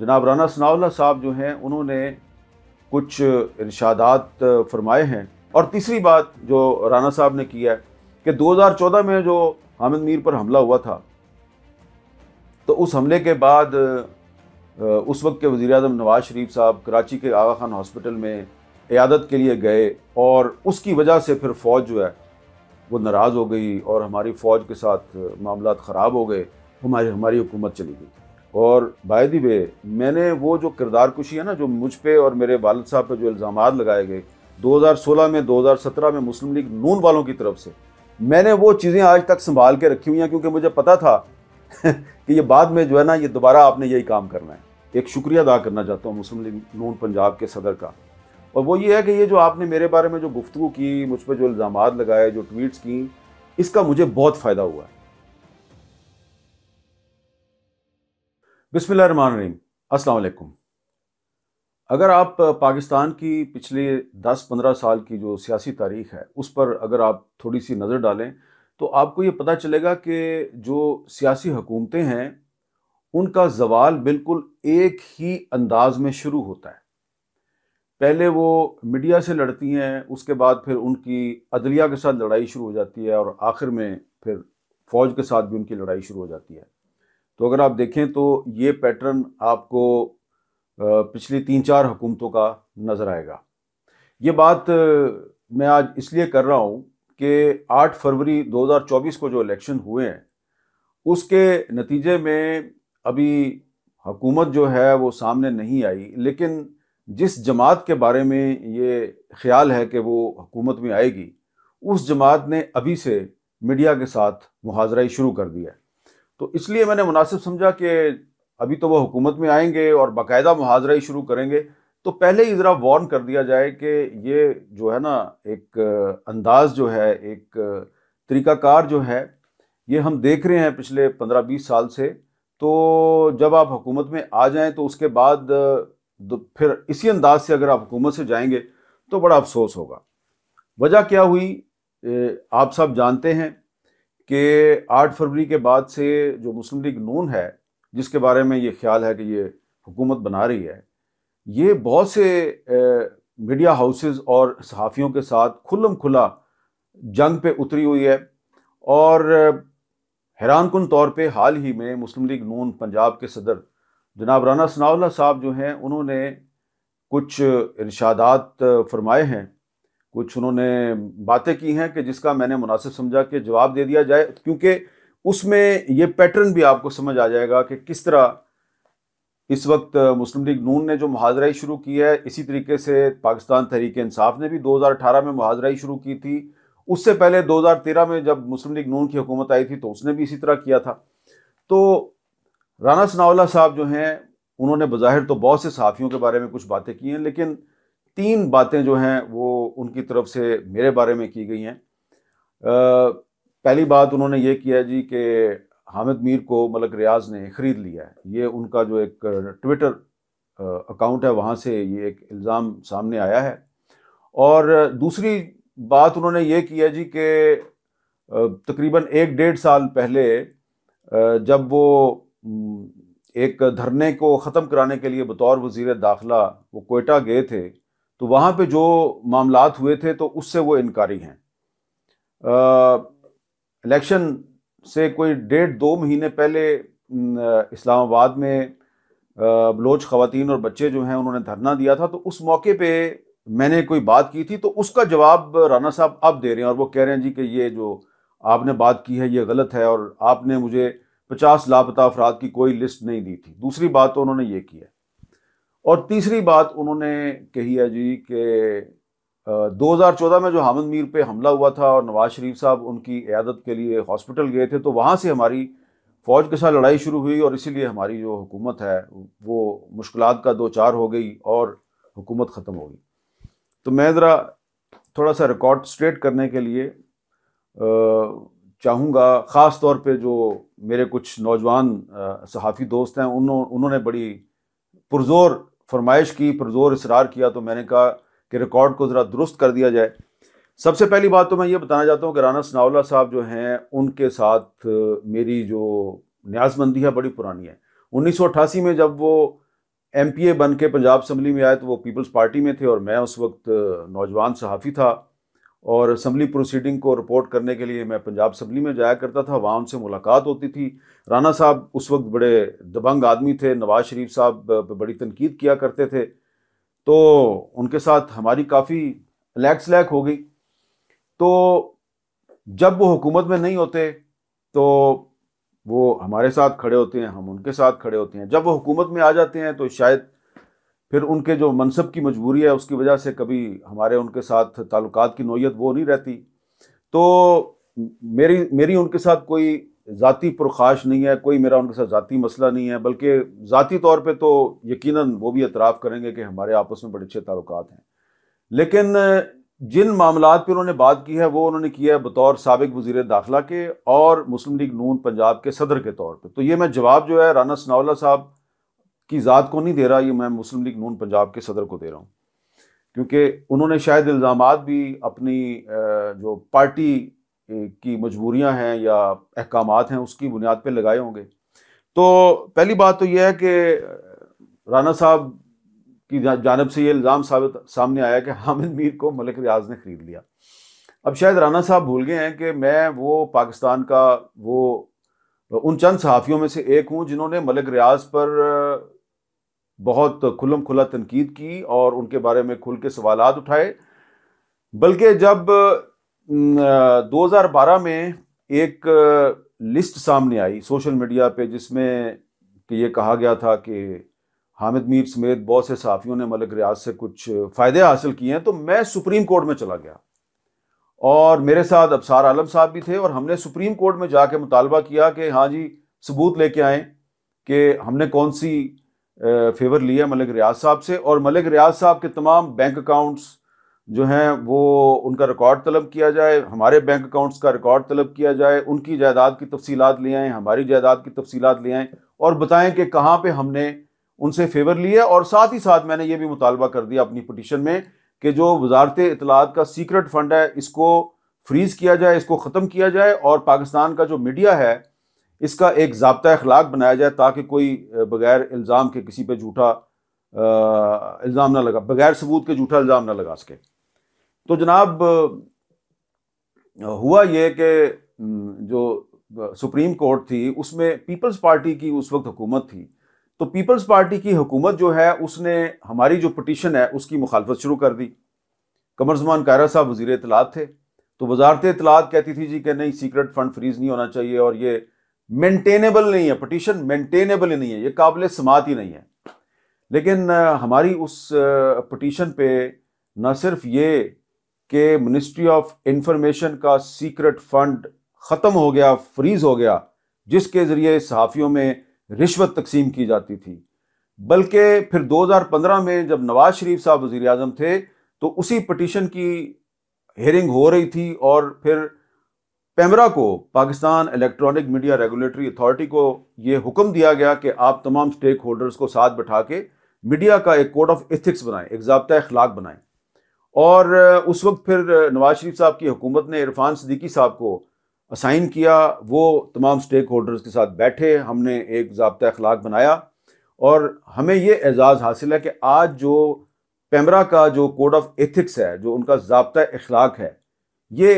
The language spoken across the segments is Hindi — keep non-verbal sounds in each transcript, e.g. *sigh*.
जनाब राना सनाउल्ला साहब जो हैं उन्होंने कुछ इर्शादात फरमाए हैं और तीसरी बात जो राना साहब ने किया है कि 2014 में जो हामिद मीर पर हमला हुआ था तो उस हमले के बाद उस वक्त के वज़ी अजम नवाज़ शरीफ साहब कराची के आगा खान हॉस्पिटल में क़्यादत के लिए गए और उसकी वजह से फिर फ़ौज जो है वो नाराज़ हो गई और हमारी फ़ौज के साथ मामला ख़राब हो गए हमारी हमारी हुकूमत चली गई और बाय दी वे मैंने वो जो किरदार कुशी है ना जो मुझ पर और मेरे वालद साहब पर जो इल्ज़ाम लगाए गए 2016 में 2017 में मुस्लिम लीग नून वालों की तरफ से मैंने वो चीज़ें आज तक संभाल के रखी हुई हैं क्योंकि मुझे पता था *laughs* कि ये बाद में जो है ना ये दोबारा आपने यही काम करना है एक शुक्रिया अदा करना चाहता हूँ मुस्लिम लीग नून पंजाब के सदर का और वो ये है कि ये जो आपने मेरे बारे में जो गुफ्तु की मुझ पर जो इल्ज़ाम लगाए जो ट्वीट्स की इसका मुझे बहुत फ़ायदा हुआ है बिसमीम अस्सलाम अगर आप पाकिस्तान की पिछले 10-15 साल की जो सियासी तारीख है उस पर अगर आप थोड़ी सी नज़र डालें तो आपको ये पता चलेगा कि जो सियासी हुकूमतें हैं उनका जवाल बिल्कुल एक ही अंदाज में शुरू होता है पहले वो मीडिया से लड़ती हैं उसके बाद फिर उनकी अदलिया के साथ लड़ाई शुरू हो जाती है और आखिर में फिर फ़ौज के साथ भी उनकी लड़ाई शुरू हो जाती है तो अगर आप देखें तो ये पैटर्न आपको पिछली तीन चार हुकूमतों का नज़र आएगा ये बात मैं आज इसलिए कर रहा हूँ कि 8 फरवरी 2024 को जो इलेक्शन हुए हैं उसके नतीजे में अभी हुकूमत जो है वो सामने नहीं आई लेकिन जिस जमात के बारे में ये ख्याल है कि वो हुकूमत में आएगी उस जमात ने अभी से मीडिया के साथ मुहाजरा शुरू कर दिया है तो इसलिए मैंने मुनासिब समझा कि अभी तो वह हुकूमत में आएंगे और बाकायदा मुहाजरा ही शुरू करेंगे तो पहले ही ज़रा वार्न कर दिया जाए कि ये जो है ना एक अंदाज़ जो है एक तरीक़ाकार जो है ये हम देख रहे हैं पिछले पंद्रह बीस साल से तो जब आप हुकूमत में आ जाएं तो उसके बाद फिर इसी अंदाज से अगर आप हुकूमत से जाएंगे तो बड़ा अफ़सोस होगा वजह क्या हुई आप सब जानते हैं कि 8 फरवरी के बाद से जो मुस्लिम लीग नून है जिसके बारे में ये ख्याल है कि ये हुकूमत बना रही है ये बहुत से मीडिया हाउसेस और सहाफ़ियों के साथ खुलम खुला जंग पे उतरी हुई है और हैरान कन तौर पे हाल ही में मुस्लिम लीग नून पंजाब के सदर जनाब राना सनाउल्ला साहब जो हैं उन्होंने कुछ इर्शादात फरमाए हैं कुछ उन्होंने बातें की हैं कि जिसका मैंने मुनासिब समझा कि जवाब दे दिया जाए क्योंकि उसमें ये पैटर्न भी आपको समझ आ जाएगा कि किस तरह इस वक्त मुस्लिम लीग नून ने जो मुहाजराई शुरू की है इसी तरीके से पाकिस्तान तहरीक इंसाफ ने भी 2018 में मुहाजराई शुरू की थी उससे पहले 2013 में जब मुस्लिम लीग नून की हुकूमत आई थी तो उसने भी इसी तरह किया था तो राना सनावला साहब जो हैं उन्होंने बज़ाहिर तो बहुत से सहाफ़ियों के बारे में कुछ बातें की हैं लेकिन तीन बातें जो हैं वो उनकी तरफ से मेरे बारे में की गई हैं पहली बात उन्होंने ये किया जी कि हामिद मीर को मलक रियाज ने ख़रीद लिया है ये उनका जो एक ट्विटर अकाउंट है वहाँ से ये एक इल्ज़ाम सामने आया है और दूसरी बात उन्होंने ये किया जी कि तकरीबन एक डेढ़ साल पहले जब वो एक धरने को ख़त्म कराने के लिए बतौर वज़ी दाखिला वो कोयटा गए थे तो वहाँ पे जो मामला हुए थे तो उससे वो इनकारी हैं इलेक्शन से कोई डेढ़ दो महीने पहले इस्लामाबाद में बलोच खातन और बच्चे जो हैं उन्होंने धरना दिया था तो उस मौके पे मैंने कोई बात की थी तो उसका जवाब राना साहब अब दे रहे हैं और वो कह रहे हैं जी कि ये जो आपने बात की है ये गलत है और आपने मुझे पचास लापता अफराद की कोई लिस्ट नहीं दी थी दूसरी बात तो उन्होंने ये की है और तीसरी बात उन्होंने कही है जी कि 2014 में जो हामिद मीर पे हमला हुआ था और नवाज शरीफ साहब उनकी इयादत के लिए हॉस्पिटल गए थे तो वहाँ से हमारी फ़ौज के साथ लड़ाई शुरू हुई और इसीलिए हमारी जो हुकूमत है वो मुश्किल का दो चार हो गई और हुकूमत ख़त्म हो गई तो मैं ज़रा थोड़ा सा रिकॉर्ड स्ट्रेट करने के लिए चाहूँगा ख़ास तौर पे जो मेरे कुछ नौजवान सहाफ़ी दोस्त हैं उन्होंने बड़ी पुरजोर फरमाइश की पुरजोर इसरार किया तो मैंने कहा कि रिकॉर्ड को ज़रा दुरुस्त कर दिया जाए सबसे पहली बात तो मैं ये बताना चाहता हूँ कि राना सनावला साहब जो हैं उनके साथ मेरी जो न्याजमंदी है बड़ी पुरानी है उन्नीस में जब वो एम पी ए बन के पंजाब असम्बली में आए तो वो पीपल्स पार्टी में थे और मैं उस वक्त नौजवान सहाफ़ी था और असम्बली प्रोसीडिंग को रिपोर्ट करने के लिए मैं पंजाब असम्बली में जाया करता था वहाँ उनसे मुलाकात होती थी राना साहब उस वक्त बड़े दबंग आदमी थे नवाज शरीफ साहब पर बड़ी तनकीद किया करते थे तो उनके साथ हमारी काफ़ी लैक स्लैक हो गई तो जब वो हुकूमत में नहीं होते तो वो हमारे साथ खड़े होते हैं हम उनके साथ खड़े होते हैं जब वो हुकूमत में आ जाते हैं तो शायद फिर उनके जो मनसब की मजबूरी है उसकी वजह से कभी हमारे उनके साथ ताल्लुक की नोयत वो नहीं रहती तो मेरी मेरी उनके साथ कोई ज़ाती प्रखाश नहीं है कोई मेरा उनके साथ ज़ाती मसला नहीं है बल्कि ज़ाती तौर पे तो यकीनन वो भी अतराफ़ करेंगे कि हमारे आपस में बड़े अच्छे ताल्लुक हैं लेकिन जिन मामला पर उन्होंने बात की है वो उन्होंने किया है बतौर सबक वजीर दाखिला के और मुस्लिम लीग नून पंजाब के सदर के तौर पर तो ये मैं जवाब जो है राना सनावला साहब की ज़ात को नहीं दे रहा ये मैं मुस्लिम लीग नून पंजाब के सदर को दे रहा हूँ क्योंकि उन्होंने शायद इल्ज़ाम भी अपनी जो पार्टी की मजबूरियां हैं या अहकाम हैं उसकी बुनियाद पर लगाए होंगे तो पहली बात तो यह है कि राना साहब की जानब से ये इल्ज़ाम साबित सामने आया कि हामिद मीर को मलिक रियाज ने ख़रीद लिया अब शायद राना साहब भूल गए हैं कि मैं वो पाकिस्तान का वो उन चंद सहाफ़ियों में से एक हूँ जिन्होंने मलिक रियाज पर बहुत खुलम खुला तनकीद की और उनके बारे में खुल के सवाल उठाए बल्कि जब 2012 में एक लिस्ट सामने आई सोशल मीडिया पे जिसमें कि ये कहा गया था कि हामिद मीर समेत बहुत से साफियों ने मलिक रियाज से कुछ फ़ायदे हासिल किए हैं तो मैं सुप्रीम कोर्ट में चला गया और मेरे साथ अबसार आलम साहब भी थे और हमने सुप्रीम कोर्ट में जाके मुतालबा किया कि हाँ जी सबूत लेके आए कि हमने कौन सी फेवर लिया मलिक रियाज साहब से और मलिक रियाज साहब के तमाम बैंक अकाउंट्स जो हैं वो उनका रिकॉर्ड तलब किया जाए हमारे बैंक अकाउंट्स का रिकॉर्ड तलब किया जाए उनकी जायदाद की तफसीलात ले आएँ हमारी जायदाद की तफसीलात ले आएँ और बताएं कि कहाँ पर हमने उनसे फेवर लिया और साथ ही साथ मैंने ये भी मुतालबा कर दिया अपनी पटिशन में कि जो वजारत इतलात का सीक्रेट फंड है इसको फ्रीज़ किया जाए इसको ख़त्म किया जाए और पाकिस्तान का जो मीडिया है इसका एक जबता अखलाक बनाया जाए ताकि कोई बगैर इल्ज़ाम के किसी पर झूठा इल्ज़ाम ना लगा बगैर सबूत के झूठा इल्ज़ाम ना लगा सके तो जनाब हुआ ये कि जो सुप्रीम कोर्ट थी उसमें पीपल्स पार्टी की उस वक्त हुकूमत थी तो पीपल्स पार्टी की हुकूमत जो है उसने हमारी जो पटिशन है उसकी मुखालफत शुरू कर दी कमर जमान कायरा साहब वजीर इतलात थे तो वजारत इतलात कहती थी जी कि नहीं सीक्रेट फंड फ्रीज नहीं होना चाहिए और ये मेंटेनेबल नहीं है पटिशन मेंटेनेबल ही नहीं है ये काबिल समात ही नहीं है लेकिन हमारी उस पटिशन पे न सिर्फ ये कि मिनिस्ट्री ऑफ इंफॉर्मेशन का सीक्रेट फंड ख़त्म हो गया फ्रीज हो गया जिसके ज़रिए सहाफ़ियों में रिश्वत तकसीम की जाती थी बल्कि फिर 2015 में जब नवाज शरीफ साहब वज़ी अजम थे तो उसी पटिशन की हेयरिंग हो रही थी और फिर पैमरा को Pakistan electronic media regulatory authority को ये हुक्म दिया गया कि आप तमाम स्टेक होल्डर्स को साथ बैठा के मीडिया का एक कोड ऑफ एथिक्स बनाएं एक जबता अखलाक बनाएं और उस वक्त फिर नवाज शरीफ साहब की हुकूमत ने इरफान सदीकी साहब को असाइन किया वो तमाम स्टेक होल्डर्स के साथ बैठे हमने एक जबता अखलाक बनाया और हमें ये एजाज़ हासिल है कि आज जो पैमरा का जो कोड ऑफ एथिक्स है जो उनका जबता अखलाक है ये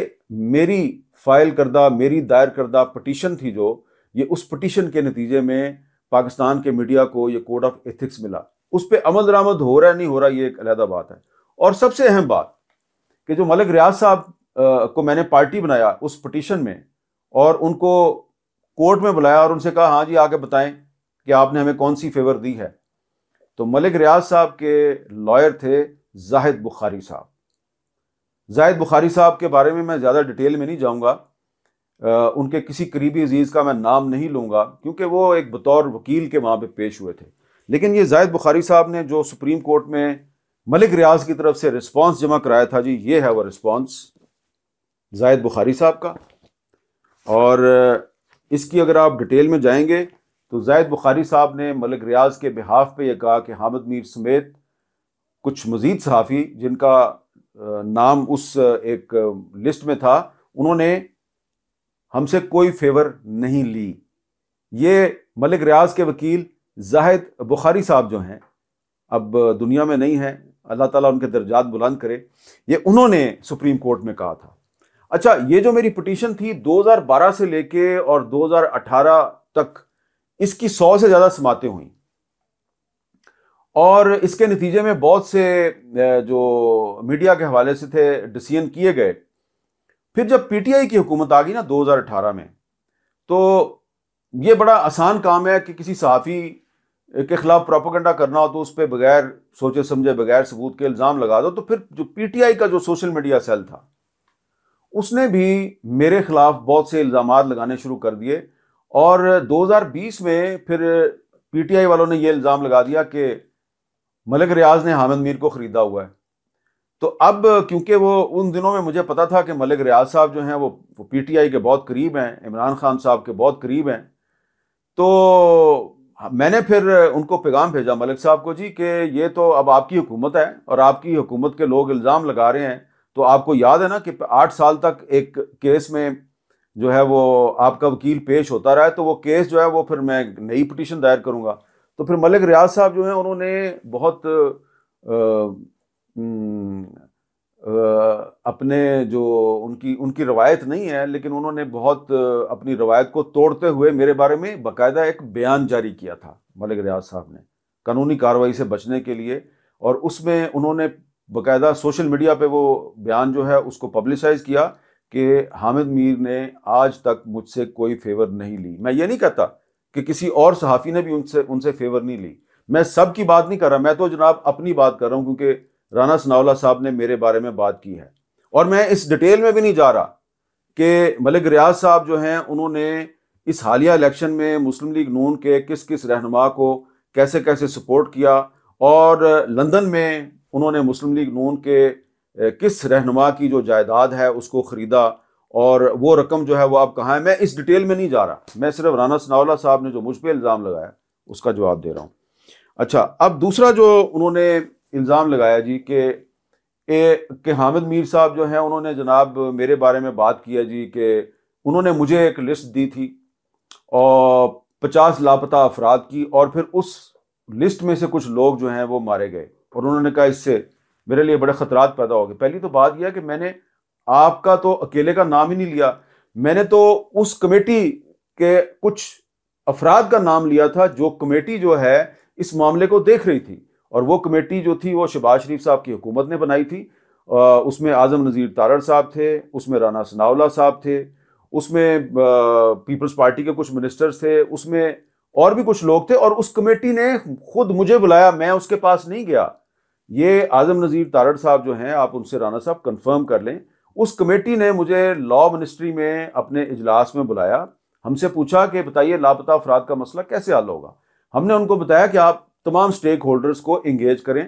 मेरी फाइल करदा मेरी दायर करदा पटिशन थी जो ये उस पटिशन के नतीजे में पाकिस्तान के मीडिया को ये कोड ऑफ एथिक्स मिला उस पर अमल दरामद हो रहा है नहीं हो रहा ये एक अलहदा बात है और सबसे अहम बात कि जो मलिक रियाज साहब को मैंने पार्टी बनाया उस पटिशन में और उनको कोर्ट में बुलाया और उनसे कहा हाँ जी आके बताएं कि आपने हमें कौन सी फेवर दी है तो मलिक रियाज साहब के लॉयर थे जाहिद बुखारी साहब जायद बुखारी साहब के बारे में मैं ज़्यादा डिटेल में नहीं जाऊँगा उनके किसी करीबी अजीज़ का मैं नाम नहीं लूँगा क्योंकि वो एक बतौर वकील के वहाँ पर पेश हुए थे लेकिन ये जायद बुखारी साहब ने जो सुप्रीम कोर्ट में मलिक रियाज की तरफ से रिस्पॉन्स जमा कराया था जी ये है वो रिस्पॉन्स जायद बुखारी साहब का और इसकी अगर आप डिटेल में जाएंगे तो जायद बुखारी साहब ने मलिक रियाज के बिहाफ पे यह कहा कि हामिद मीर समेत कुछ मजीद सहाफ़ी जिनका नाम उस एक लिस्ट में था उन्होंने हमसे कोई फेवर नहीं ली ये मलिक रियाज के वकील जाहिद बुखारी साहब जो हैं अब दुनिया में नहीं हैं अल्लाह ताला उनके दर्जात बुलंद करे ये उन्होंने सुप्रीम कोर्ट में कहा था अच्छा ये जो मेरी पटिशन थी 2012 से लेके और 2018 तक इसकी सौ से ज़्यादा समातें हुई और इसके नतीजे में बहुत से जो मीडिया के हवाले से थे डिसीजन किए गए फिर जब पीटीआई की हुकूमत आ गई ना 2018 में तो ये बड़ा आसान काम है कि किसी सहाफ़ी के ख़िलाफ़ प्रोपोगंडा करना हो तो उस पर बगैर सोचे समझे बगैर सबूत के इल्ज़ाम लगा दो तो फिर जो पीटीआई का जो सोशल मीडिया सेल था उसने भी मेरे ख़िलाफ़ बहुत से इल्ज़ाम लगाने शुरू कर दिए और 2020 में फिर पीटीआई वालों ने ये इल्ज़ाम लगा दिया कि मलिक रियाज ने हामिद मीर को ख़रीदा हुआ है तो अब क्योंकि वो उन दिनों में मुझे पता था कि मलिक रियाज साहब जो हैं वो वो पीटीआई के बहुत करीब हैं इमरान खान साहब के बहुत करीब हैं तो मैंने फिर उनको पैगाम भेजा मलिक साहब को जी कि ये तो अब आपकी हुकूमत है और आपकी हुकूमत के लोग इल्ज़ाम लगा रहे हैं तो आपको याद है ना कि आठ साल तक एक केस में जो है वो आपका वकील पेश होता रहा है तो वो केस जो है वो फिर मैं नई पटिशन दायर करूँगा तो फिर मलिक रियाज साहब जो हैं उन्होंने बहुत आ, आ, अपने जो उनकी उनकी रवायत नहीं है लेकिन उन्होंने बहुत अपनी रवायत को तोड़ते हुए मेरे बारे में बाकायदा एक बयान जारी किया था मलिक रियाज साहब ने कानूनी कार्रवाई से बचने के लिए और उसमें उन्होंने बाकायदा सोशल मीडिया पे वो बयान जो है उसको पब्लिसाइज किया कि हामिद मीर ने आज तक मुझसे कोई फेवर नहीं ली मैं ये नहीं कहता कि किसी और सहाफ़ी ने भी उनसे उनसे फेवर नहीं ली मैं सब की बात नहीं कर रहा मैं तो जनाब अपनी बात कर रहा हूँ क्योंकि राना सनावला साहब ने मेरे बारे में बात की है और मैं इस डिटेल में भी नहीं जा रहा कि मलिक रियाज साहब जो हैं उन्होंने इस हालिया इलेक्शन में मुस्लिम लीग नून के किस किस रहनुमा को कैसे कैसे सपोर्ट किया और लंदन में उन्होंने मुस्लिम लीग नून के किस रहनुमा की जो जायदाद है उसको ख़रीदा और वो रकम जो है वो आप कहाँ है मैं इस डिटेल में नहीं जा रहा मैं सिर्फ राना सनावला साहब ने जो मुझ पर इल्ज़ाम लगाया उसका जवाब दे रहा हूँ अच्छा अब दूसरा जो उन्होंने इल्ज़ाम लगाया जी कि ए, के हामिद मीर साहब जो हैं उन्होंने जनाब मेरे बारे में बात किया जी के उन्होंने मुझे एक लिस्ट दी थी और पचास लापता अफराद की और फिर उस लिस्ट में से कुछ लोग जो हैं वो मारे गए और उन्होंने कहा इससे मेरे लिए बड़े खतरा पैदा हो गए पहली तो बात यह कि मैंने आपका तो अकेले का नाम ही नहीं लिया मैंने तो उस कमेटी के कुछ अफराद का नाम लिया था जो कमेटी जो है इस मामले को देख रही थी और वो कमेटी जो थी वो शबाज शरीफ साहब की हुकूमत ने बनाई थी उसमें आज़म नज़ीर तारड़ साहब थे उसमें राना सनावला साहब थे उसमें पीपल्स पार्टी के कुछ मिनिस्टर्स थे उसमें और भी कुछ लोग थे और उस कमेटी ने खुद मुझे बुलाया मैं उसके पास नहीं गया ये आज़म नज़ीर तारड़ साहब जो हैं आप उनसे राना साहब कंफर्म कर लें उस कमेटी ने मुझे लॉ मिनिस्ट्री में अपने इजलास में बुलाया हमसे पूछा कि बताइए लापता अफराद का मसला कैसे हल होगा हमने उनको बताया कि आप तमाम स्टेक होल्डर्स को इंगेज करें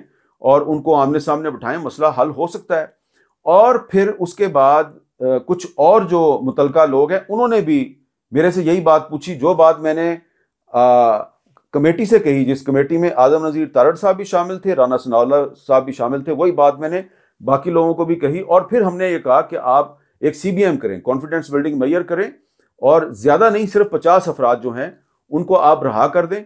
और उनको आमने सामने बैठाएं मसला हल हो सकता है और फिर उसके बाद कुछ और जो मुतलका लोग हैं उन्होंने भी मेरे से यही बात पूछी जो बात मैंने आ, कमेटी से कही जिस कमेटी में आजम नज़ीर तारड़ साहब भी शामिल थे राना सनाउल्ला साहब भी शामिल थे वही बात मैंने बाकी लोगों को भी कही और फिर हमने ये कहा कि आप एक सी करें कॉन्फिडेंस बिल्डिंग मैयर करें और ज़्यादा नहीं सिर्फ पचास अफराद जो हैं उनको आप रहा कर दें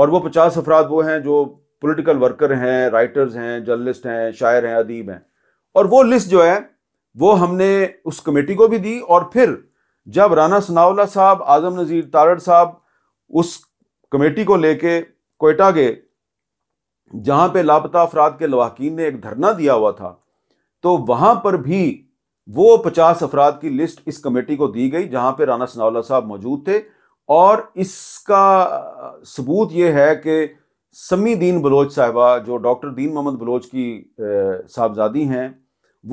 और वो पचास अफराद वो हैं जो पॉलिटिकल वर्कर हैं राइटर्स हैं जर्नलिस्ट हैं शायर हैं अदीब हैं और वो लिस्ट जो है वो हमने उस कमेटी को भी दी और फिर जब राना सनावला साहब आजम नज़ीर तारड़ साहब उस कमेटी को लेके कोयटा गए जहाँ पे लापता अफराद के लवाकिन ने एक धरना दिया हुआ था तो वहां पर भी वो पचास अफराद की लिस्ट इस कमेटी को दी गई जहां पर राना सनावला साहब मौजूद थे और इसका सबूत यह है कि समी दीन बलोच साहबा जो डॉक्टर दीन मोहम्मद बलोच की साहबजादी हैं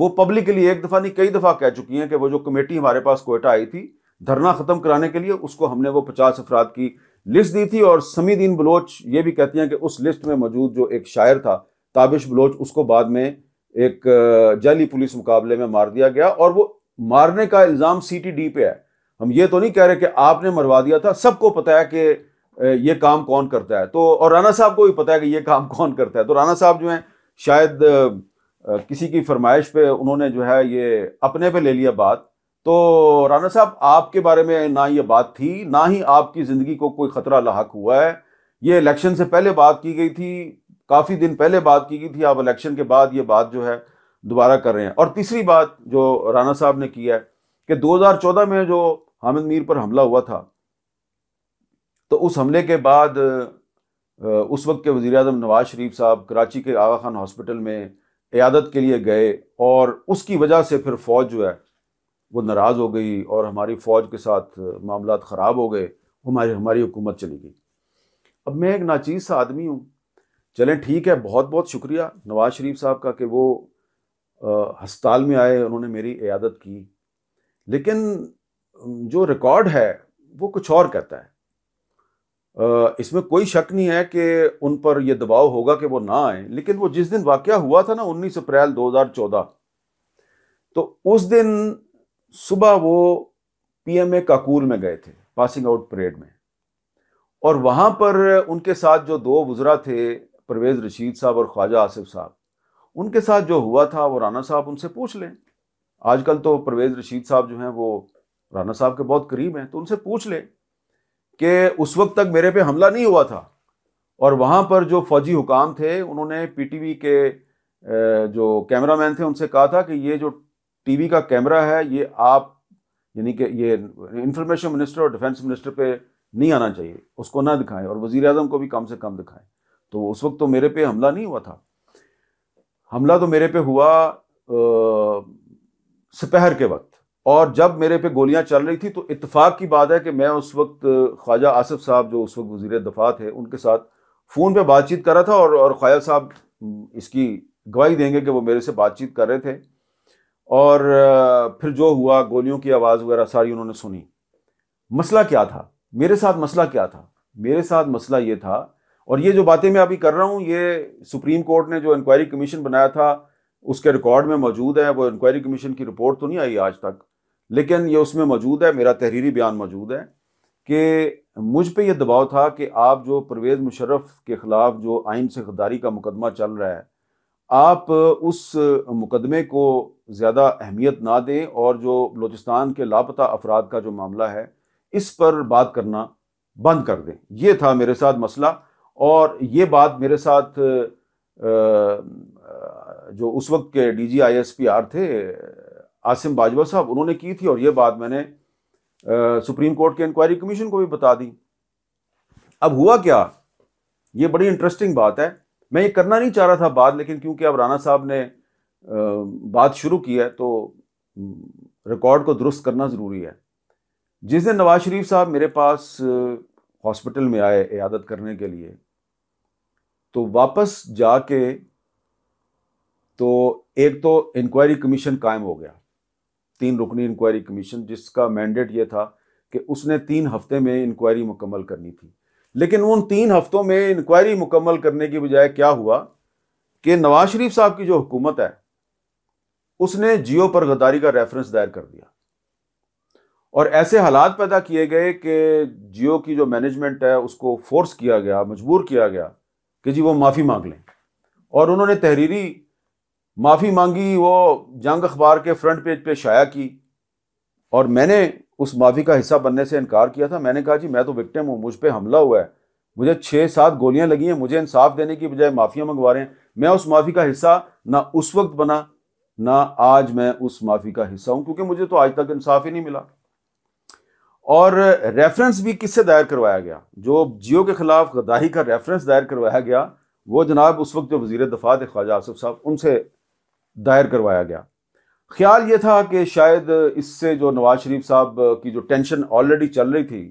वो पब्लिक के लिए एक दफ़ा नहीं कई दफ़ा कह चुकी हैं कि वो जो कमेटी हमारे पास कोयटा आई थी धरना ख़त्म कराने के लिए उसको हमने वो पचास अफराद की लिस्ट दी थी और समी दीन बलोच ये भी कहती हैं कि उस लिस्ट में मौजूद जो एक शायर था ताबिश बलोच उसको बाद में एक जाली पुलिस मुकाबले में मार दिया गया और वो मारने का इल्ज़ाम सीटीडी पे है हम ये तो नहीं कह रहे कि आपने मरवा दिया था सबको पता है कि ये काम कौन करता है तो और राना साहब को भी पता है कि ये काम कौन करता है तो राना साहब जो है शायद किसी की फरमाइश पे उन्होंने जो है ये अपने पे ले लिया बात तो राना साहब आपके बारे में ना ये बात थी ना ही आपकी ज़िंदगी को कोई ख़तरा लाक हुआ है ये इलेक्शन से पहले बात की गई थी काफ़ी दिन पहले बात की गई थी आप इलेक्शन के बाद ये बात जो है दोबारा कर रहे हैं और तीसरी बात जो राना साहब ने की है कि 2014 में जो हामिद मीर पर हमला हुआ था तो उस हमले के बाद उस वक्त के वज़ी अजम नवाज शरीफ साहब कराची के आगा खान हॉस्पिटल में यादत के लिए गए और उसकी वजह से फिर फ़ौज जो है वो नाराज़ हो गई और हमारी फ़ौज के साथ मामला ख़राब हो गए हमारी हमारी हुकूमत चली गई अब मैं एक नाचीज़ सा आदमी हूँ चलें ठीक है बहुत बहुत शुक्रिया नवाज शरीफ साहब का कि वो हस्पताल में आए उन्होंने मेरी इयादत की लेकिन जो रिकॉर्ड है वो कुछ और कहता है इसमें कोई शक नहीं है कि उन पर यह दबाव होगा कि वो ना आए लेकिन वो जिस दिन वाक़ हुआ था ना 19 अप्रैल 2014 तो उस दिन सुबह वो पीएमए काकूल में गए थे पासिंग आउट परेड में और वहाँ पर उनके साथ जो दो वज़रा थे परवेज़ रशीद साहब और ख्वाजा आसिफ साहब उनके साथ जो हुआ था वो राना साहब उनसे पूछ लें आजकल तो परवेज़ रशीद साहब जो हैं वो राना साहब के बहुत करीब हैं तो उनसे पूछ लें कि उस वक्त तक मेरे पे हमला नहीं हुआ था और वहाँ पर जो फौजी हुकाम थे उन्होंने पीटीवी के जो कैमरामैन थे उनसे कहा था कि ये जो टीवी का कैमरा है ये आप यानी कि ये इंफॉर्मेशन मिनिस्टर और डिफेंस मिनिस्टर पे नहीं आना चाहिए उसको ना दिखाएं और वज़ी अजम को भी कम से कम दिखाएं तो उस वक्त तो मेरे पे हमला नहीं हुआ था हमला तो मेरे पे हुआ सपहर के वक्त और जब मेरे पे गोलियां चल रही थी तो इतफाक की बात है कि मैं उस वक्त ख्वाजा आसिफ साहब जो उस वक्त वजीर दफा थे उनके साथ फ़ोन पे बातचीत कर रहा था और और ख्वाजा साहब इसकी गवाही देंगे कि वो मेरे से बातचीत कर रहे थे और फिर जो हुआ गोलियों की आवाज़ वगैरह सारी उन्होंने सुनी मसला क्या था मेरे साथ मसला क्या था मेरे साथ मसला ये था और ये जो बातें मैं अभी कर रहा हूँ ये सुप्रीम कोर्ट ने जो इंक्वायरी कमीशन बनाया था उसके रिकॉर्ड में मौजूद है वो इंक्वायरी कमीशन की रिपोर्ट तो नहीं आई आज तक लेकिन ये उसमें मौजूद है मेरा तहरीरी बयान मौजूद है कि मुझ पे ये दबाव था कि आप जो परवेज़ मुशर्रफ के ख़िलाफ़ जो आइन से गद्दारी का मुकदमा चल रहा है आप उस मुकदमे को ज़्यादा अहमियत ना दें और जो बलोचिस्तान के लापता अफराद का जो मामला है इस पर बात करना बंद कर दें यह था मेरे साथ मसला और ये बात मेरे साथ जो उस वक्त के D G I S P R थे आसिम बाजवा साहब उन्होंने की थी और ये बात मैंने सुप्रीम कोर्ट के इंक्वायरी कमीशन को भी बता दी अब हुआ क्या ये बड़ी इंटरेस्टिंग बात है मैं ये करना नहीं चाह रहा था बात लेकिन क्योंकि अब राना साहब ने बात शुरू की है तो रिकॉर्ड को दुरुस्त करना ज़रूरी है जिस दिन नवाज शरीफ साहब मेरे पास हॉस्पिटल में आए इयादत करने के लिए तो वापस जाके तो एक तो इंक्वायरी कमीशन कायम हो गया तीन रुकनी इंक्वायरी कमीशन जिसका मैंडेट यह था कि उसने तीन हफ्ते में इंक्वायरी मुकम्मल करनी थी लेकिन उन तीन हफ्तों में इंक्वायरी मुकम्मल करने की बजाय क्या हुआ कि नवाज शरीफ साहब की जो हुकूमत है उसने जियो पर गद्दारी का रेफरेंस दायर कर दिया और ऐसे हालात पैदा किए गए कि जियो की जो मैनेजमेंट है उसको फोर्स किया गया मजबूर किया गया कि जी वो माफ़ी मांग लें और उन्होंने तहरीरी माफ़ी मांगी वो जंग अखबार के फ्रंट पेज पे शाया की और मैंने उस माफ़ी का हिस्सा बनने से इनकार किया था मैंने कहा जी मैं तो विक्टिम हूँ मुझ पर हमला हुआ है मुझे छः सात गोलियाँ लगी हैं मुझे इंसाफ देने की बजाय माफ़ियाँ मंगवा रहे हैं मैं उस माफ़ी का हिस्सा ना उस वक्त बना ना आज मैं उस माफ़ी का हिस्सा हूँ क्योंकि मुझे तो आज तक इंसाफ ही नहीं मिला और रेफरेंस भी किससे दायर करवाया गया जो जियो के खिलाफ गदाही का रेफरेंस दायर करवाया गया वो जनाब उस वक्त जो वजीर दफा थे ख्वाजा आसफ साहब उनसे दायर करवाया गया ख्याल ये था कि शायद इससे जो नवाज शरीफ साहब की जो टेंशन ऑलरेडी चल रही थी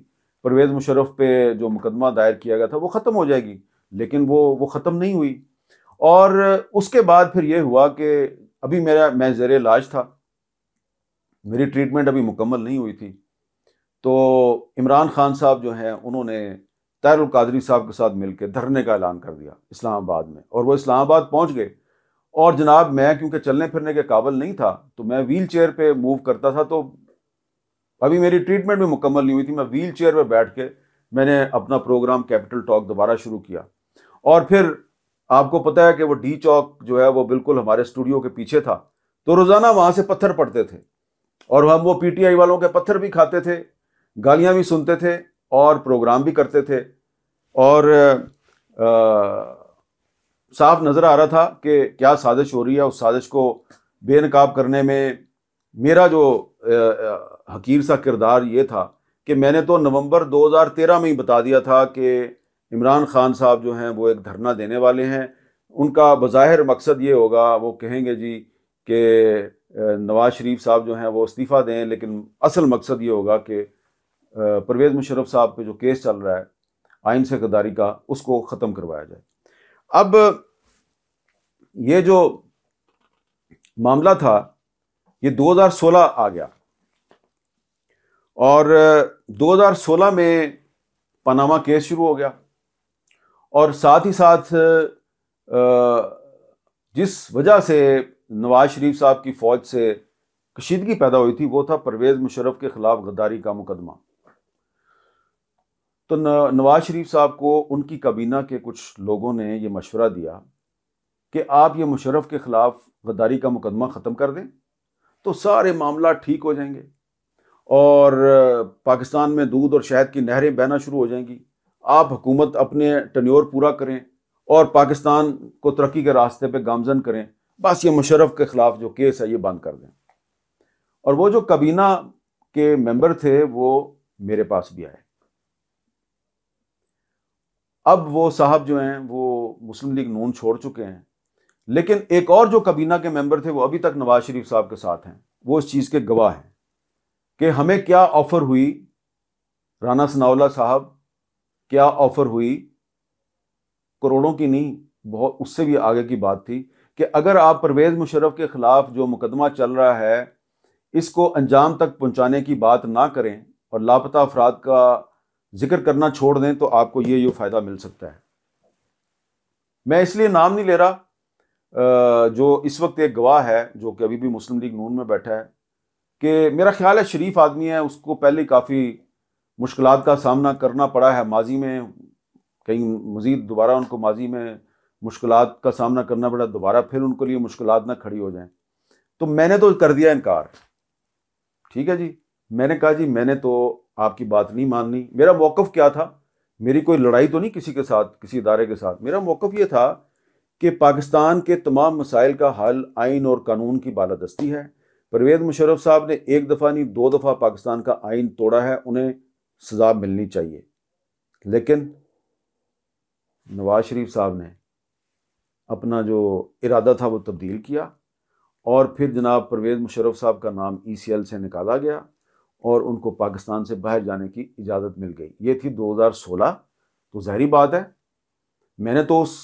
परवेज़ मुशरफ पे जो मुकदमा दायर किया गया था वो ख़त्म हो जाएगी लेकिन वो वो ख़त्म नहीं हुई और उसके बाद फिर ये हुआ कि अभी मेरा मैं ज़र इलाज था मेरी ट्रीटमेंट अभी मुकम्मल नहीं हुई थी तो इमरान खान साहब जो हैं उन्होंने तैरुल कादरी साहब के साथ मिलकर धरने का ऐलान कर दिया इस्लामाबाद में और वो इस्लामाबाद पहुंच गए और जनाब मैं क्योंकि चलने फिरने के काबिल नहीं था तो मैं व्हील चेयर पर मूव करता था तो अभी मेरी ट्रीटमेंट भी मुकम्मल नहीं हुई थी मैं व्हील चेयर पर बैठ के मैंने अपना प्रोग्राम कैपिटल टॉक दोबारा शुरू किया और फिर आपको पता है कि वो डी चौक जो है वो बिल्कुल हमारे स्टूडियो के पीछे था तो रोज़ाना वहाँ से पत्थर पड़ते थे और हम वो पीटीआई वालों के पत्थर भी खाते थे गालियाँ भी सुनते थे और प्रोग्राम भी करते थे और साफ नज़र आ रहा था कि क्या साजिश हो रही है उस साजिश को बेनकाब करने में मेरा जो आ, हकीर सा किरदार ये था कि मैंने तो नवंबर 2013 में ही बता दिया था कि इमरान खान साहब जो हैं वो एक धरना देने वाले हैं उनका बज़ाहिर मकसद ये होगा वो कहेंगे जी कि नवाज़ शरीफ साहब जो हैं वो इस्तीफ़ा दें लेकिन असल मकसद ये होगा कि परवेज़ मुशरफ साहब पे जो केस चल रहा है आइन से गदारी का उसको ख़त्म करवाया जाए अब ये जो मामला था ये 2016 आ गया और 2016 में पनामा केस शुरू हो गया और साथ ही साथ जिस वजह से नवाज शरीफ साहब की फ़ौज से कशीदगी पैदा हुई थी वो था परवेज़ मुशरफ के ख़िलाफ़ गद्दारी का मुकदमा तो नवाज शरीफ साहब को उनकी काबीना के कुछ लोगों ने ये मशवरा दिया कि आप ये मुशरफ के ख़िलाफ़ गद्दारी का मुकदमा ख़त्म कर दें तो सारे मामला ठीक हो जाएंगे और पाकिस्तान में दूध और शहद की नहरें बहना शुरू हो जाएंगी आप हुकूमत अपने टन्योर पूरा करें और पाकिस्तान को तरक्की के रास्ते पे गामजन करें बस ये मुशरफ के ख़िलाफ़ जो केस है ये बंद कर दें और वो जो कबीना के मेंबर थे वो मेरे पास भी आए अब वो साहब जो हैं वो मुस्लिम लीग नून छोड़ चुके हैं लेकिन एक और जो कबीना के मेंबर थे वो अभी तक नवाज शरीफ साहब के साथ हैं वो इस चीज़ के गवाह हैं कि हमें क्या ऑफ़र हुई राना सनावला साहब क्या ऑफ़र हुई करोड़ों की नहीं बहुत उससे भी आगे की बात थी कि अगर आप परवेज़ मुशरफ के ख़िलाफ़ जो मुकदमा चल रहा है इसको अंजाम तक पहुंचाने की बात ना करें और लापता अफराद का जिक्र करना छोड़ दें तो आपको ये ये फ़ायदा मिल सकता है मैं इसलिए नाम नहीं ले रहा जो इस वक्त एक गवाह है जो कि अभी भी मुस्लिम लीग नून में बैठा है कि मेरा ख्याल है शरीफ आदमी है उसको पहले काफ़ी मुश्किल का सामना करना पड़ा है माजी में कहीं मज़ीद दोबारा उनको माजी में मुश्किल का सामना करना पड़ा दोबारा फिर उनके लिए मुश्किल ना खड़ी हो जाए तो मैंने तो कर दिया इनकार ठीक है जी मैंने कहा जी मैंने तो आपकी बात नहीं माननी मेरा मौक़ क्या था मेरी कोई लड़ाई तो नहीं किसी के साथ किसी इदारे के साथ मेरा मौक़ ये था कि पाकिस्तान के तमाम मसाइल का हल आइन और कानून की बालादस्ती है परवेज मुशरफ साहब ने एक दफ़ा नहीं दो दफ़ा पाकिस्तान का आइन तोड़ा है उन्हें सजा मिलनी चाहिए लेकिन नवाज शरीफ साहब ने अपना जो इरादा था वो तब्दील किया और फिर जनाब परवेज़ मुशरफ साहब का नाम ई सी एल से निकाला गया और उनको पाकिस्तान से बाहर जाने की इजाज़त मिल गई ये थी 2016 तो जहरी बात है मैंने तो उस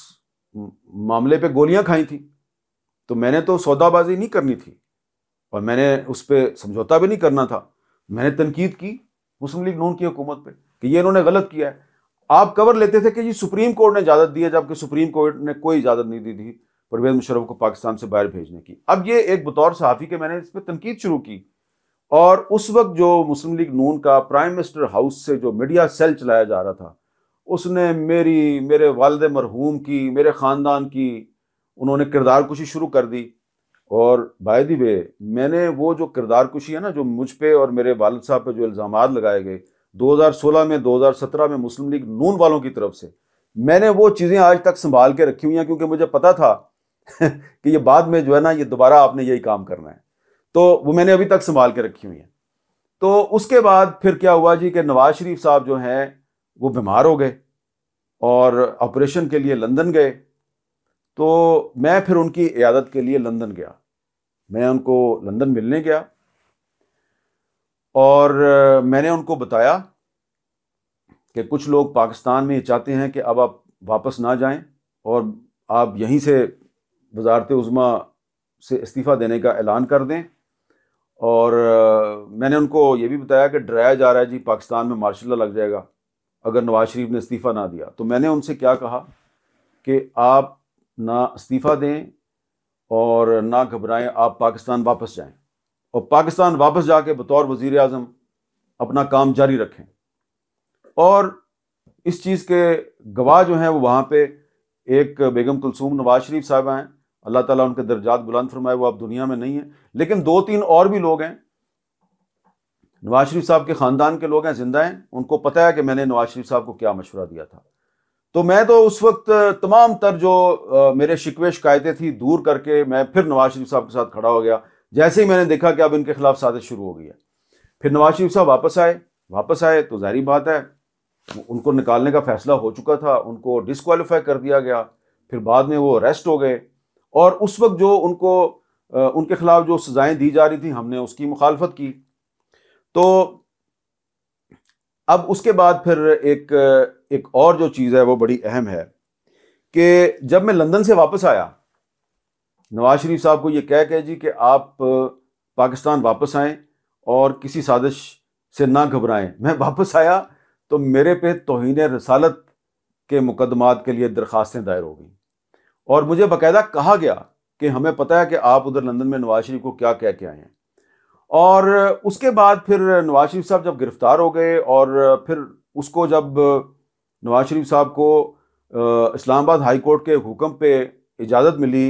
मामले पे गोलियां खाई थी तो मैंने तो सौदाबाजी नहीं करनी थी और मैंने उस पर समझौता भी नहीं करना था मैंने तनकीद की मुस्लिम लीग नून की हुकूमत पर कि ये इन्होंने गलत किया है आप कवर लेते थे कि जी सुप्रीम कोर्ट ने इजाज़त दी है जबकि सुप्रीम कोर्ट ने कोई इजाज़त नहीं दी थी परवेज मुशरफ को पाकिस्तान से बाहर भेजने की अब ये एक बतौर सहाफ़ी के मैंने इस पर तनकीद शुरू की और उस वक्त जो मुस्लिम लीग नून का प्राइम मिनिस्टर हाउस से जो मीडिया सेल चलाया जा रहा था उसने मेरी मेरे वालद मरहूम की मेरे ख़ानदान की उन्होंने किरदार कुशी शुरू कर दी और बाय दी वे मैंने वो जो किरदार कुशी है ना जो मुझ पे और मेरे वालद साहब पे जो इल्ज़ाम लगाए गए 2016 में 2017 में मुस्लिम लीग नून वालों की तरफ से मैंने वो चीज़ें आज तक संभाल के रखी हुई हैं क्योंकि मुझे पता था *laughs* कि ये बाद में जो है ना ये दोबारा आपने यही काम करना है तो वो मैंने अभी तक संभाल के रखी हुई है तो उसके बाद फिर क्या हुआ जी कि नवाज शरीफ साहब जो हैं वो बीमार हो गए और ऑपरेशन के लिए लंदन गए तो मैं फिर उनकी इयादत के लिए लंदन गया मैं उनको लंदन मिलने गया और मैंने उनको बताया कि कुछ लोग पाकिस्तान में चाहते हैं कि अब आप वापस ना जाएं और आप यहीं से वजारत उज़मा से इस्तीफ़ा देने का ऐलान कर दें और मैंने उनको ये भी बताया कि डराया जा रहा है जी पाकिस्तान में मार्शल लग जाएगा अगर नवाज शरीफ ने इस्तीफ़ा ना दिया तो मैंने उनसे क्या कहा कि आप ना इस्तीफ़ा दें और ना घबराएं आप पाकिस्तान वापस जाएं और पाकिस्तान वापस जाके बतौर वज़ी अजम अपना काम जारी रखें और इस चीज़ के गवाह जो हैं वो वहाँ पर एक बेगम कुलसूम नवाज शरीफ साहब आएँ अल्लाह ताला उनके दर्जात बुलंद फरमाए वो आप दुनिया में नहीं है लेकिन दो तीन और भी लोग हैं नवाज शरीफ साहब के ख़ानदान के लोग हैं जिंदा हैं उनको पता है कि मैंने नवाज शरीफ साहब को क्या मशवरा दिया था तो मैं तो उस वक्त तमाम तर जो मेरे शिकवे शिकायतें थी दूर करके मैं फिर नवाज शरीफ साहब के साथ खड़ा हो गया जैसे ही मैंने देखा कि अब इनके खिलाफ साजिश शुरू हो गई है फिर नवाज शरीफ साहब वापस आए वापस आए तो जहरी बात है उनको निकालने का फैसला हो चुका था उनको डिसक्वालीफाई कर दिया गया फिर बाद में वो अरेस्ट हो गए और उस वक्त जो उनको उनके खिलाफ जो सजाएं दी जा रही थी हमने उसकी मुखालफत की तो अब उसके बाद फिर एक एक और जो चीज़ है वो बड़ी अहम है कि जब मैं लंदन से वापस आया नवाज शरीफ साहब को ये कह के जी कि आप पाकिस्तान वापस आए और किसी साजिश से ना घबराएं मैं वापस आया तो मेरे पे तोहन रसालत के मुकदमात के लिए दरख्वास्तें दायर हो गई और मुझे बाकायदा कहा गया कि हमें पता है कि आप उधर लंदन में नवाज शरीफ को क्या कह के आए हैं और उसके बाद फिर नवाज शरीफ साहब जब गिरफ्तार हो गए और फिर उसको जब नवाज शरीफ साहब को इस्लामाबाद हाई कोर्ट के हुक्म पे इजाज़त मिली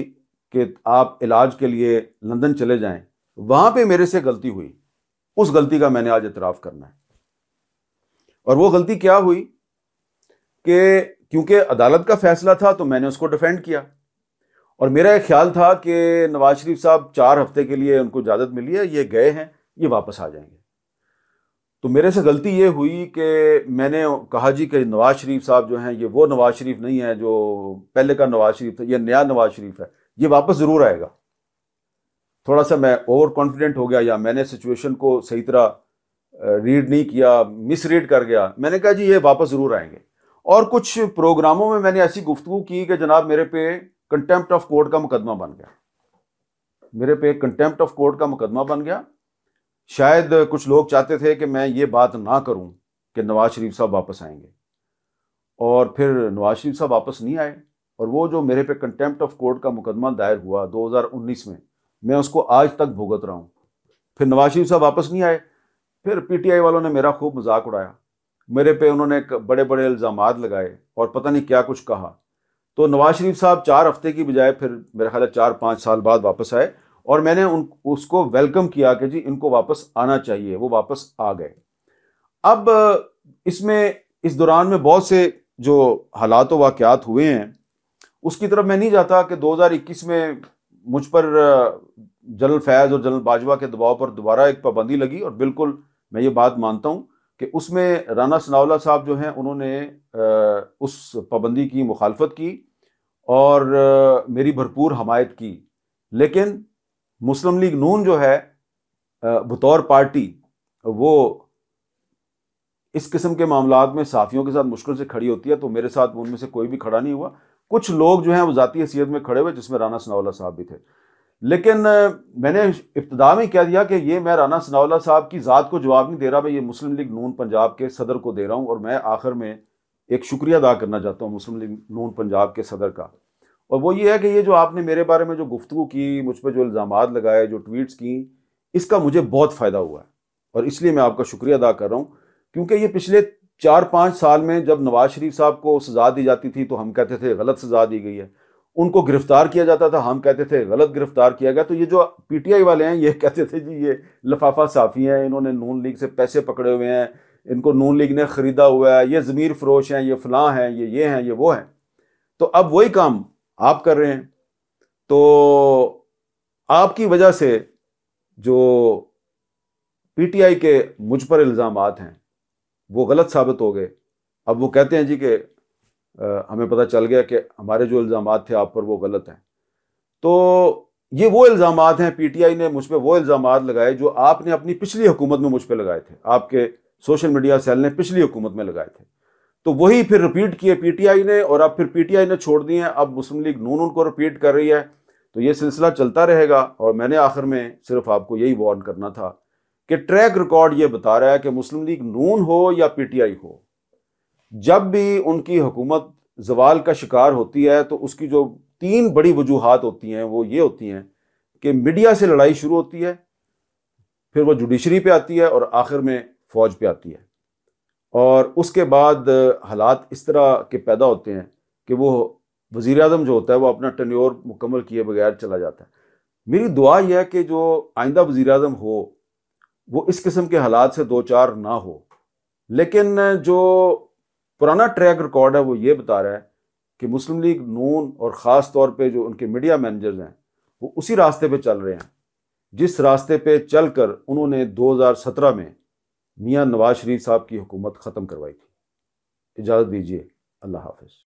कि आप इलाज के लिए लंदन चले जाएं वहाँ पे मेरे से गलती हुई उस गलती का मैंने आज इतराफ़ करना है और वो गलती क्या हुई कि क्योंकि अदालत का फैसला था तो मैंने उसको डिफेंड किया और मेरा यह ख्याल था कि नवाज शरीफ साहब चार हफ्ते के लिए उनको इजाज़त मिली है ये गए हैं ये वापस आ जाएंगे तो मेरे से गलती ये हुई कि मैंने कहा जी कि नवाज शरीफ साहब जो हैं ये वो नवाज शरीफ नहीं है जो पहले का नवाज शरीफ था ये नया नवाज शरीफ है ये वापस ज़रूर आएगा थोड़ा सा मैं ओवर कॉन्फिडेंट हो गया या मैंने सिचुएशन को सही तरह रीड नहीं किया मिस रीड कर गया मैंने कहा जी ये वापस ज़रूर आएंगे और कुछ प्रोग्रामों में मैंने ऐसी गुफ्तु की कि जनाब मेरे पे कंटेम्प्ट ऑफ कोर्ट का मुकदमा बन गया मेरे पे कंटेम्प्ट ऑफ कोर्ट का मुकदमा बन गया शायद कुछ लोग चाहते थे कि मैं ये बात ना करूं कि नवाज शरीफ साहब वापस आएंगे और फिर नवाज शरीफ साहब वापस नहीं आए और वो जो मेरे पे कंटेम्प्ट ऑफ कोर्ट का मुकदमा दायर हुआ 2019 में मैं उसको आज तक भुगत रहा हूँ फिर नवाज शरीफ साहब वापस नहीं आए फिर पीटीआई वालों ने मेरा खूब मजाक उड़ाया मेरे पे उन्होंने बड़े बड़े इल्ज़ाम लगाए और पता नहीं क्या कुछ कहा तो नवाज शरीफ साहब चार हफ्ते की बजाय फिर मेरा ख्याल है चार पाँच साल बाद वापस आए और मैंने उन उसको वेलकम किया कि जी इनको वापस आना चाहिए वो वापस आ गए अब इसमें इस दौरान में बहुत से जो हालात वाक़ात हुए हैं उसकी तरफ मैं नहीं जाता कि 2021 में मुझ पर जनरल फैज़ और जनरल बाजवा के दबाव पर दोबारा एक पाबंदी लगी और बिल्कुल मैं ये बात मानता हूँ कि उसमें राना सनावला साहब जो हैं उन्होंने उस पाबंदी की मुखालफत की और मेरी भरपूर हमायत की लेकिन मुस्लिम लीग नून जो है बतौर पार्टी वो इस किस्म के मामला में साफ़ियों के साथ मुश्किल से खड़ी होती है तो मेरे साथ उनमें से कोई भी खड़ा नहीं हुआ कुछ लोग जो हैं वो ज़ाती हैसियत में खड़े हुए जिसमें राना सनावला साहब भी थे लेकिन मैंने इब्तदा में कह दिया कि ये मैं राना सनावला साहब की ज़ात को जवाब नहीं दे रहा मैं ये मुस्लिम लीग नून पंजाब के सदर को दे रहा हूँ और मैं आखिर में एक शुक्रिया अदा करना चाहता हूँ मुस्लिम लीग नून पंजाब के सदर का और वो ये है कि ये जो आपने मेरे बारे में जो गुफ्तु की मुझ पर जो इल्ज़ाम लगाए जो ट्वीट्स की इसका मुझे बहुत फ़ायदा हुआ है और इसलिए मैं आपका शुक्रिया अदा कर रहा हूँ क्योंकि ये पिछले चार पाँच साल में जब नवाज शरीफ साहब को सज़ा दी जाती थी तो हम कहते थे गलत सज़ा दी गई है उनको गिरफ्तार किया जाता था हम कहते थे गलत गिरफ्तार किया गया तो ये जो पीटीआई वाले हैं ये *laughs* कहते थे जी ये लफाफा साफ़ी हैं इन्होंने नून लीग से पैसे पकड़े हुए हैं इनको नून लीग ने ख़रीदा हुआ है ये ज़मीर फरोश हैं ये फलां हैं ये ये हैं ये वो हैं तो अब वही काम आप कर रहे हैं तो आपकी वजह से जो पीटीआई के मुझ पर इल्ज़ाम हैं वो गलत साबित हो गए अब वो कहते हैं जी कि हमें पता चल गया कि हमारे जो इल्ज़ाम थे आप पर वो गलत हैं तो ये वो इल्ज़ाम हैं पीटीआई ने मुझ पर वो इल्ज़ाम लगाए जो आपने अपनी पिछली हुकूमत में मुझ पर लगाए थे आपके सोशल मीडिया सेल ने पिछली हुकूमत में लगाए थे तो वही फिर रिपीट किए पीटीआई ने और अब फिर पीटीआई ने छोड़ दिए हैं अब मुस्लिम लीग नून उनको रिपीट कर रही है तो ये सिलसिला चलता रहेगा और मैंने आखिर में सिर्फ आपको यही वार्न करना था कि ट्रैक रिकॉर्ड ये बता रहा है कि मुस्लिम लीग नून हो या पीटीआई हो जब भी उनकी हुकूमत जवाल का शिकार होती है तो उसकी जो तीन बड़ी वजूहत होती हैं वो ये होती हैं कि मीडिया से लड़ाई शुरू होती है फिर वो जुडिशरी पे आती है और आखिर में फ़ौज पे आती है और उसके बाद हालात इस तरह के पैदा होते हैं कि वो वज़ी अजम जो होता है वो अपना टन्योर मुकम्मल किए बगैर चला जाता है मेरी दुआ यह है कि जो आइंदा वज़ी अजम हो वो इस किस्म के हालात से दो चार ना हो लेकिन जो पुराना ट्रैक रिकॉर्ड है वो ये बता रहा है कि मुस्लिम लीग नून और ख़ास तौर पर जो उनके मीडिया मैनेजर्स हैं वो उसी रास्ते पर चल रहे हैं जिस रास्ते पर चल कर उन्होंने दो हज़ार सत्रह में मियाँ नवाज शरीफ साहब की हुकूमत ख़त्म करवाई थी इजाज़त दीजिए अल्लाह हाफिज़